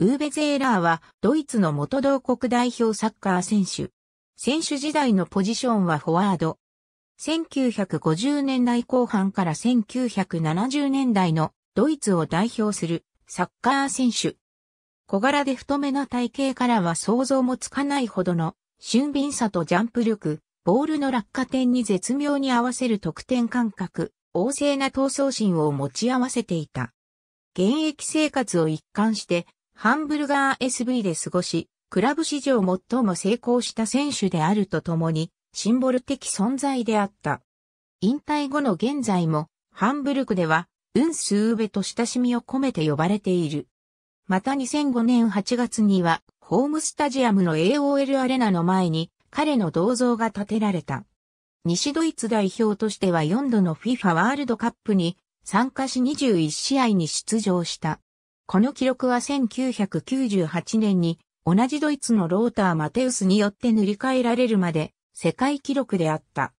ウーベ・ゼーラーはドイツの元同国代表サッカー選手。選手時代のポジションはフォワード。1950年代後半から1970年代のドイツを代表するサッカー選手。小柄で太めな体型からは想像もつかないほどの俊敏さとジャンプ力、ボールの落下点に絶妙に合わせる得点感覚、旺盛な闘争心を持ち合わせていた。現役生活を一貫してハンブルガー SV で過ごし、クラブ史上最も成功した選手であるとともに、シンボル的存在であった。引退後の現在も、ハンブルクでは、ウンスーベと親しみを込めて呼ばれている。また2005年8月には、ホームスタジアムの AOL アレナの前に、彼の銅像が建てられた。西ドイツ代表としては4度の FIFA ワールドカップに参加し21試合に出場した。この記録は1998年に同じドイツのローター・マテウスによって塗り替えられるまで世界記録であった。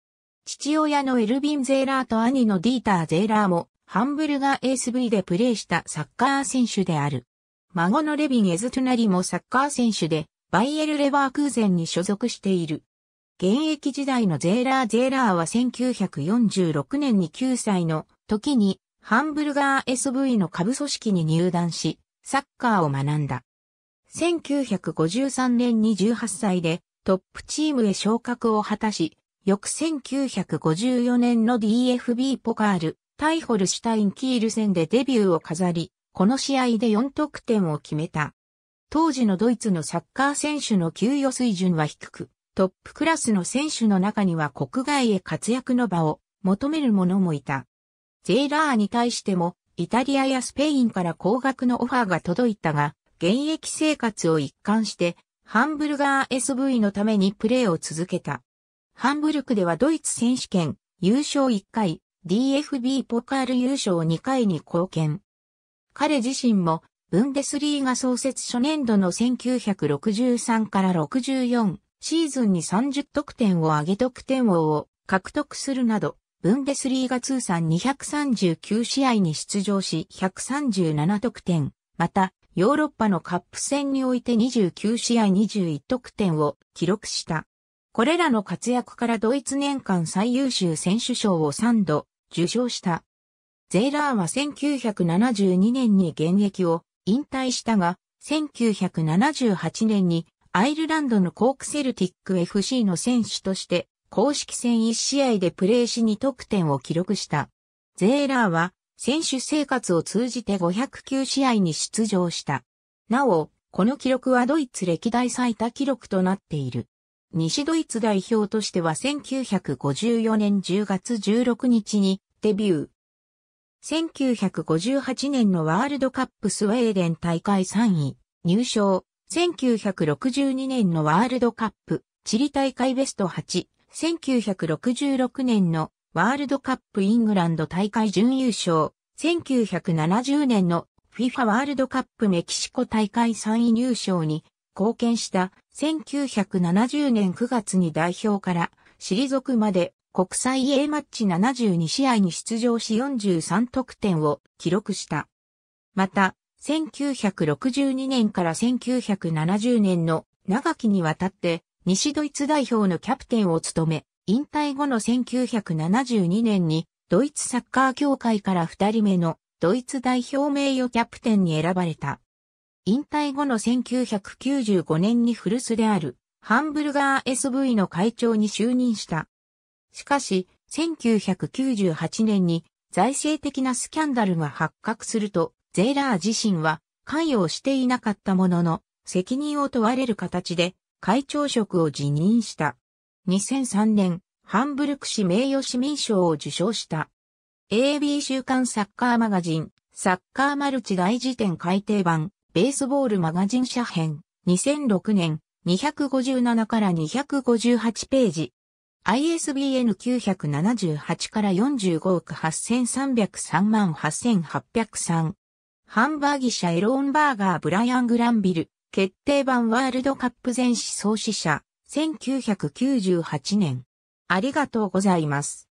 父親のエルビン・ゼーラーと兄のディーター・ゼーラーもハンブルガー ASV でプレーしたサッカー選手である。孫のレビン・エズトゥナリもサッカー選手でバイエル・レバークーゼンに所属している。現役時代のゼーラー・ゼーラーは1946年に9歳の時にハンブルガー SV の下部組織に入団し、サッカーを学んだ。1953年に18歳でトップチームへ昇格を果たし、翌1954年の DFB ポカール、タイホルシュタインキール戦でデビューを飾り、この試合で4得点を決めた。当時のドイツのサッカー選手の給与水準は低く、トップクラスの選手の中には国外へ活躍の場を求める者もいた。ジェイラーに対しても、イタリアやスペインから高額のオファーが届いたが、現役生活を一貫して、ハンブルガー SV のためにプレーを続けた。ハンブルクではドイツ選手権、優勝1回、DFB ポカール優勝2回に貢献。彼自身も、ブンデスリーガ創設初年度の1963から64シーズンに30得点を上げ得点王を獲得するなど、ブンデスリーガ通算239試合に出場し137得点、また、ヨーロッパのカップ戦において29試合21得点を記録した。これらの活躍からドイツ年間最優秀選手賞を3度受賞した。ゼーラーは1972年に現役を引退したが、1978年にアイルランドのコークセルティック FC の選手として公式戦1試合でプレーし2得点を記録した。ゼーラーは選手生活を通じて509試合に出場した。なお、この記録はドイツ歴代最多記録となっている。西ドイツ代表としては1954年10月16日にデビュー。1958年のワールドカップスウェーデン大会3位入賞。1962年のワールドカップチリ大会ベスト8。1966年のワールドカップイングランド大会準優勝、1970年の FIFA ワールドカップメキシコ大会3位入賞に貢献した1970年9月に代表から退くまで国際 A マッチ72試合に出場し43得点を記録した。また、1962年から1970年の長きにわたって西ドイツ代表のキャプテンを務め、引退後の1972年にドイツサッカー協会から二人目のドイツ代表名誉キャプテンに選ばれた。引退後の1995年に古巣であるハンブルガー SV の会長に就任した。しかし、1998年に財政的なスキャンダルが発覚すると、ゼーラー自身は関与していなかったものの、責任を問われる形で会長職を辞任した。2003年、ハンブルク市名誉市民賞を受賞した。AB 週刊サッカーマガジン、サッカーマルチ大辞典改訂版、ベースボールマガジン社編、2006年、257から258ページ。ISBN 978から45億8303万8803。ハンバーギ社エローンバーガーブライアン・グランビル、決定版ワールドカップ全史創始者、1998年。ありがとうございます。